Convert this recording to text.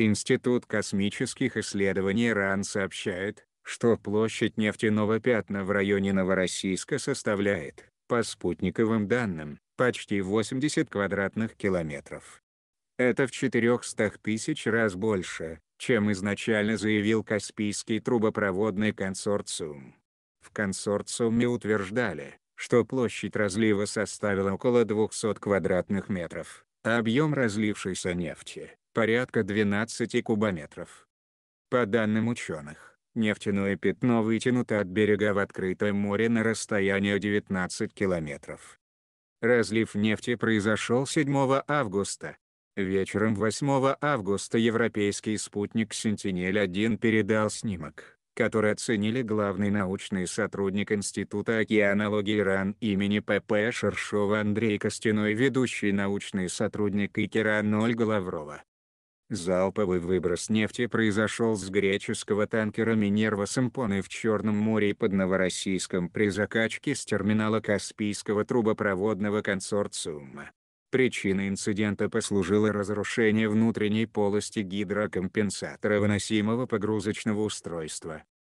Институт космических исследований РАН сообщает, что площадь нефтяного пятна в районе Новороссийска составляет, по спутниковым данным, почти 80 квадратных километров. Это в 400 тысяч раз больше, чем изначально заявил Каспийский трубопроводный консорциум. В консорциуме утверждали, что площадь разлива составила около 200 квадратных метров, а объем разлившейся нефти порядка 12 кубометров. По данным ученых, нефтяное пятно вытянуто от берега в открытое море на расстояние 19 километров. Разлив нефти произошел 7 августа. Вечером 8 августа европейский спутник «Сентинель-1» передал снимок, который оценили главный научный сотрудник Института океанологии РАН имени П.П. Шершова Андрей Костяной и ведущий научный сотрудник икера Ольга Лаврова. Залповый выброс нефти произошел с греческого танкера «Минерва» с в Черном море и под Новороссийском при закачке с терминала Каспийского трубопроводного консорциума. Причиной инцидента послужило разрушение внутренней полости гидрокомпенсатора выносимого погрузочного устройства.